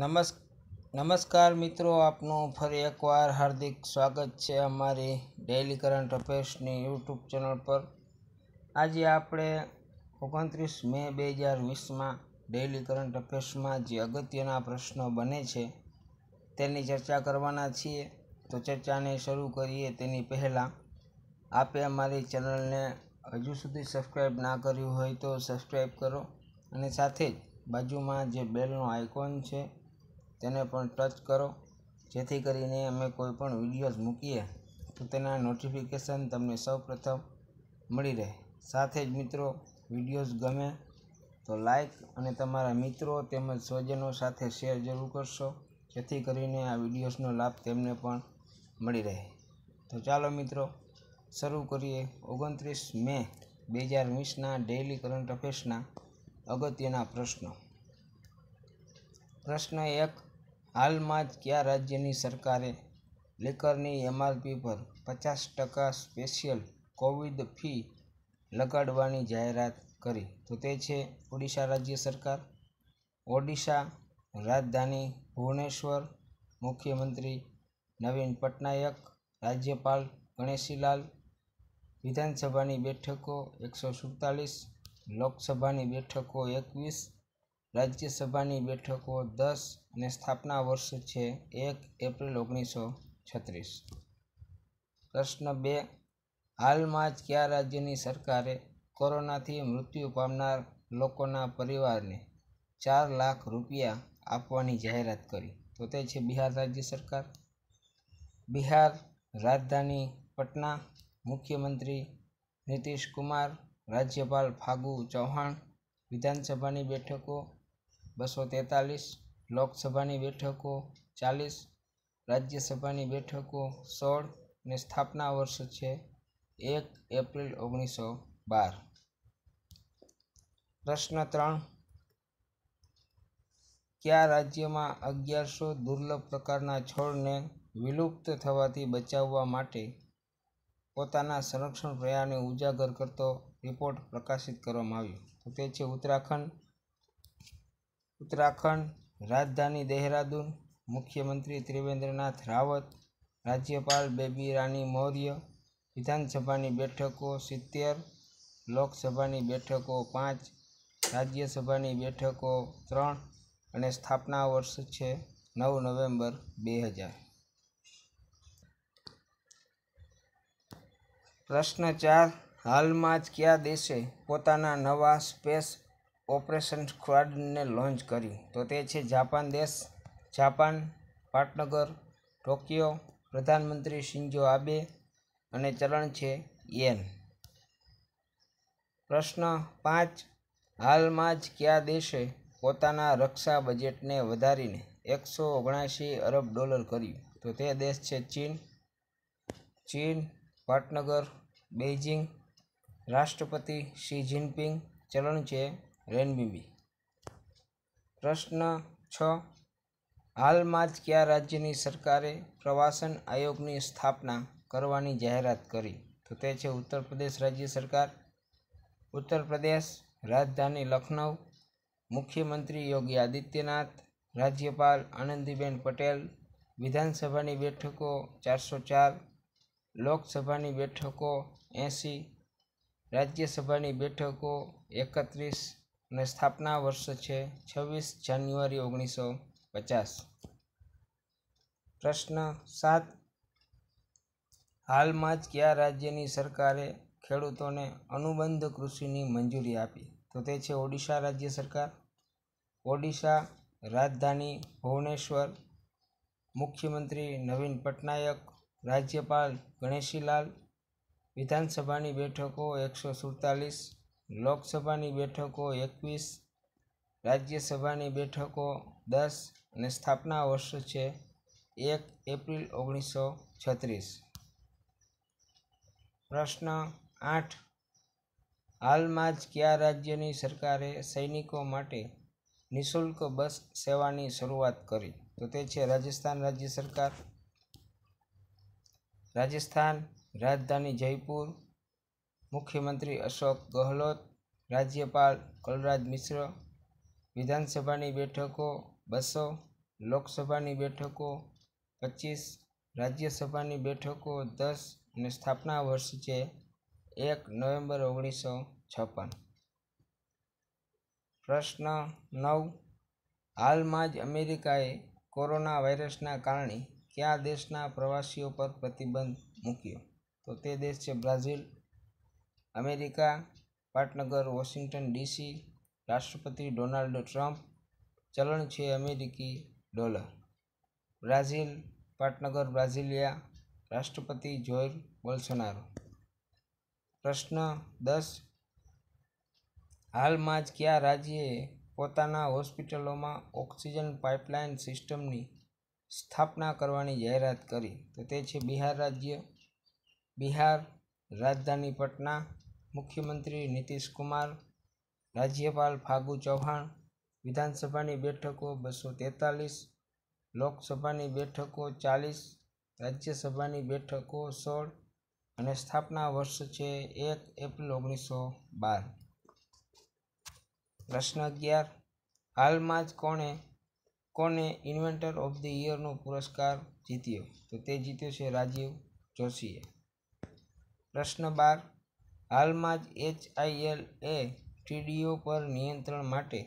નમસ નમસ્કાર મિત્રો આપનું ફરી એકવાર હાર્દિક સ્વાગત છે અમારી ડેઇલી કરંટ અફેર્સની યુટ્યુબ ચેનલ પર આજે આપણે ઓગણત્રીસ મે બે હજાર વીસમાં ડેઇલી કરંટ અફેર્સમાં જે અગત્યના પ્રશ્નો બને છે તેની ચર્ચા કરવાના છીએ તો ચર્ચાને શરૂ કરીએ તેની પહેલાં આપે અમારી ચેનલને હજુ સુધી સબસ્ક્રાઈબ ના કર્યું હોય તો સબસ્ક્રાઈબ કરો અને સાથે જ બાજુમાં જે બેલનો આઇકોન છે તેને પણ ટચ કરો જેથી કરીને અમે કોઈ પણ વિડીયોઝ મૂકીએ તો તેના નોટિફિકેશન તમને સૌપ્રથમ મળી રહે સાથે જ મિત્રો વિડીયોઝ ગમે તો લાઈક અને તમારા મિત્રો તેમજ સ્વજનો સાથે શેર જરૂર કરશો જેથી કરીને આ વિડીયોઝનો લાભ તેમને પણ મળી રહે તો ચાલો મિત્રો શરૂ કરીએ ઓગણત્રીસ મે બે હજાર વીસના ડેઇલી કરંટ અફેર્સના અગત્યના પ્રશ્નો પ્રશ્ન એક હાલમાં જ કયા રાજ્યની સરકારે લિકરની એમઆરપી પર પચાસ ટકા સ્પેશિયલ કોવિડ ફી લગાડવાની જાહેરાત કરી તો તે છે ઓડિશા રાજ્ય સરકાર ઓડિશા રાજધાની ભુવનેશ્વર મુખ્યમંત્રી નવીન પટનાયક રાજ્યપાલ ગણેશીલાલ વિધાનસભાની બેઠકો એકસો સુડતાલીસ લોકસભાની બેઠકો એકવીસ રાજ્યસભાની બેઠકો દસ અને સ્થાપના વર્ષ છે એક એપ્રિલ ઓગણીસો છત્રીસ પ્રશ્ન બે હાલમાં જ કયા રાજ્યની સરકારે કોરોનાથી મૃત્યુ પામનાર લોકોના પરિવારને ચાર લાખ રૂપિયા આપવાની જાહેરાત કરી તો તે છે બિહાર રાજ્ય સરકાર બિહાર રાજધાની પટના મુખ્યમંત્રી નીતિશ કુમાર રાજ્યપાલ ફાગુ ચૌહાણ વિધાનસભાની બેઠકો બસો તેતાલીસ લોકસભાની બેઠકો ચાલીસ રાજ્યસભાની બેઠકો સોળ ને સ્થાપના વર્ષ છે એક એપ્રિલ ઓગણીસો બાર પ્રશ્ન ત્રણ કયા રાજ્યમાં અગિયારસો દુર્લભ પ્રકારના છોડને વિલુપ્ત થવાથી બચાવવા માટે પોતાના સંરક્ષણ પ્રયાસને ઉજાગર કરતો રિપોર્ટ પ્રકાશિત કરવામાં આવ્યો તો તે છે ઉત્તરાખંડ ઉત્તરાખંડ રાજધાની દેહરાદૂન મુખ્યમંત્રી ત્રિવેન્દ્રનાથ રાવત રાજ્યપાલ બેબી રાની મૌર્ય વિધાનસભાની બેઠકો સિત્તેર લોકસભાની બેઠકો પાંચ રાજ્યસભાની બેઠકો ત્રણ અને સ્થાપના વર્ષ છે નવ નવેમ્બર બે હજાર પ્રશ્ન ચાર હાલમાં જ કયા દેશે પોતાના નવા સ્પેસ ઓપરેશન સ્ક્વાડને લોન્ચ કર્યું તો તે છે જાપાન દેશ જાપાન પાટનગર ટોક્યો પ્રધાનમંત્રી શિન્જો આબે અને ચલણ છે યેન પ્રશ્ન પાંચ હાલમાં જ કયા દેશે પોતાના રક્ષા બજેટને વધારીને એકસો ઓગણસી અરબ ડોલર કર્યું તો તે દેશ છે ચીન ચીન પાટનગર બેઇજિંગ રાષ્ટ્રપતિ શી જિનપિંગ ચલણ છે રેનબીબી પ્રશ્ન છ હાલમાં જ કયા રાજ્યની સરકારે પ્રવાસન આયોગની સ્થાપના કરવાની જાહેરાત કરી તો તે છે ઉત્તર પ્રદેશ રાજ્ય સરકાર ઉત્તર પ્રદેશ રાજધાની લખનઉ મુખ્યમંત્રી યોગી આદિત્યનાથ રાજ્યપાલ આનંદીબેન પટેલ વિધાનસભાની બેઠકો ચારસો ચાર લોકસભાની બેઠકો એંસી રાજ્યસભાની બેઠકો એકત્રીસ અને સ્થાપના વર્ષ છે છવ્વીસ જાન્યુઆરી ઓગણીસો પચાસ પ્રશ્ન સાત હાલમાં જ કયા રાજ્યની સરકારે ખેડૂતોને અનુબંધ કૃષિની મંજૂરી આપી તો તે છે ઓડિશા રાજ્ય સરકાર ઓડિશા રાજધાની ભુવનેશ્વર મુખ્યમંત્રી નવીન પટનાયક રાજ્યપાલ ગણેશીલાલ વિધાનસભાની બેઠકો એકસો સુડતાલીસ લોકસભાની બેઠકો એકવીસ રાજ્યસભાની બેઠકો દસ અને સ્થાપના વર્ષ છે એક એપ્રિલ ઓગણીસો છત્રીસ પ્રશ્ન આઠ હાલમાં જ કયા રાજ્યની સરકારે સૈનિકો માટે નિઃશુલ્ક બસ સેવાની શરૂઆત કરી તો તે છે રાજસ્થાન રાજ્ય સરકાર રાજસ્થાન રાજધાની જયપુર મુખ્યમંત્રી અશોક ગહલોત રાજ્યપાલ કલરાજ મિશ્ર વિધાનસભાની બેઠકો બસો લોકસભાની બેઠકો પચીસ રાજ્યસભાની બેઠકો દસ અને સ્થાપના વર્ષ છે એક નવેમ્બર ઓગણીસો છપ્પન પ્રશ્ન નવ હાલમાં જ અમેરિકાએ કોરોના વાયરસના કારણે કયા દેશના પ્રવાસીઓ પર પ્રતિબંધ મૂક્યો તો તે દેશ છે બ્રાઝિલ અમેરિકા પાટનગર વોશિંગ્ટન ડીસી રાષ્ટ્રપતિ ડોનાલ્ડ ટ્રમ્પ ચલણ છે અમેરિકી ડોલર બ્રાઝિલ પાટનગર બ્રાઝિલિયા રાષ્ટ્રપતિ જોયર બોલ્સોનારો પ્રશ્ન દસ હાલમાં જ કયા રાજ્યએ પોતાના હોસ્પિટલોમાં ઓક્સિજન પાઇપલાઇન સિસ્ટમની સ્થાપના કરવાની જાહેરાત કરી તો તે છે બિહાર રાજ્ય બિહાર રાજધાની પટના મુખ્યમંત્રી નીતિશ કુમાર રાજ્યપાલ ફાગુ ચૌહાણ વિધાનસભાની બેઠકો બસો તેતાલીસ લોકસભાની બેઠકો ચાલીસ રાજ્યસભાની બેઠકો સોળ અને સ્થાપના વર્ષ છે એક એપ્રિલ ઓગણીસો બાર પ્રશ્ન અગિયાર હાલમાં જ કોણે કોને ઇન્વેન્ટર ઓફ ધ યરનો પુરસ્કાર જીત્યો તો તે જીત્યો છે રાજીવ જોશીએ પ્રશ્ન બાર હાલમાં જ એચઆઈએલ એ ટીડીઓ પર નિયંત્રણ માટે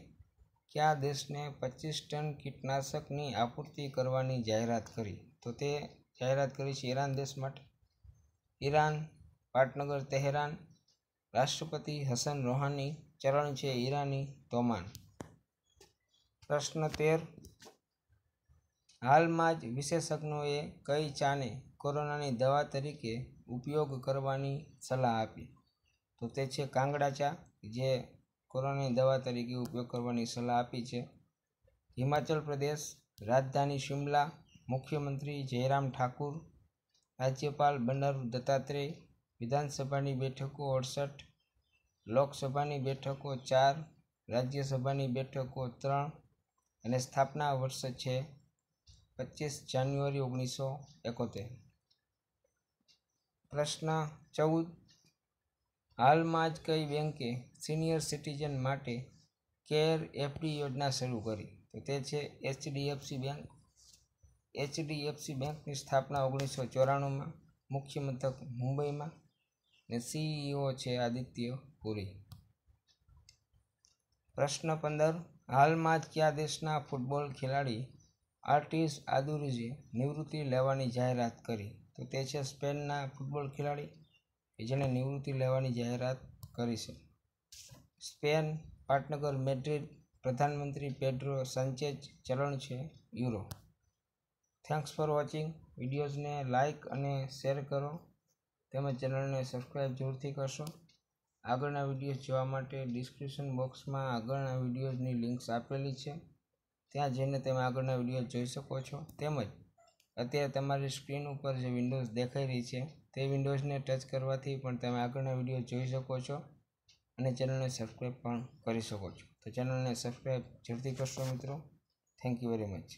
કયા દેશને પચીસ ટન કીટનાશકની આપૂર્તિ કરવાની જાહેરાત કરી તો તે જાહેરાત કરી છે ઈરાન દેશ માટે ઈરાન પાટનગર તેહેરાન રાષ્ટ્રપતિ હસન રોહાની ચરણ છે ઈરાની તોમાન પ્રશ્ન તેર હાલમાં જ વિશેષજ્ઞોએ કઈ ચાને કોરોનાની દવા તરીકે ઉપયોગ કરવાની સલાહ આપી તો તે છે કાંગડા ચા જે કોરોનાની દવા તરીકે ઉપયોગ કરવાની સલાહ આપી છે હિમાચલ પ્રદેશ રાજધાની શિમલા મુખ્યમંત્રી જયરામ ઠાકુર રાજ્યપાલ બંડારૂ દત્તાત્રેય વિધાનસભાની બેઠકો અડસઠ લોકસભાની બેઠકો ચાર રાજ્યસભાની બેઠકો ત્રણ અને સ્થાપના વર્ષ છે પચીસ જાન્યુઆરી ઓગણીસો એકોતેર પ્રશ્ન ચૌદ હાલમાં જ કઈ બેંકે સિનિયર સિટીઝન માટે કેર એફડી યોજના શરૂ કરી તો તે છે એચડીએફસી બેંક એચડીએફસી બેંકની સ્થાપના ઓગણીસો ચોરાણુંમાં મુખ્યમથક મુંબઈમાં ને સીઈઓ છે આદિત્ય પુરી પ્રશ્ન પંદર હાલમાં જ કયા દેશના ફૂટબોલ ખેલાડી આર્ટિસ્ટ આદુરીજે નિવૃત્તિ લેવાની જાહેરાત કરી તો તે છે સ્પેનના ફૂટબોલ ખેલાડી કે જેણે નિવૃત્તિ લેવાની જાહેરાત કરી છે સ્પેન પાટનગર મેડ્રિડ પ્રધાનમંત્રી પેડ્રો સાંચેજ ચલણ છે યુરો થેન્ક્સ ફોર વોચિંગ વિડીયોઝને લાઇક અને શેર કરો તેમજ ચેનલને સબસ્ક્રાઈબ જરૂરથી કરશો આગળના વિડીયોઝ જોવા માટે ડિસ્ક્રિપ્શન બોક્સમાં આગળના વિડીયોઝની લિંક્સ આપેલી છે ત્યાં જઈને તમે આગળના વિડીયો જોઈ શકો છો તેમજ અત્યારે તમારી સ્ક્રીન ઉપર જે વિન્ડોઝ દેખાઈ રહી છે તે વિન્ડોઝને ટચ કરવાથી પણ તમે આગળના વિડીયો જોઈ શકો છો અને ચેનલને સબસ્ક્રાઈબ પણ કરી શકો છો તો ચેનલને સબસ્ક્રાઈબ જરૂરથી કરશો મિત્રો થેન્ક યુ વેરી મચ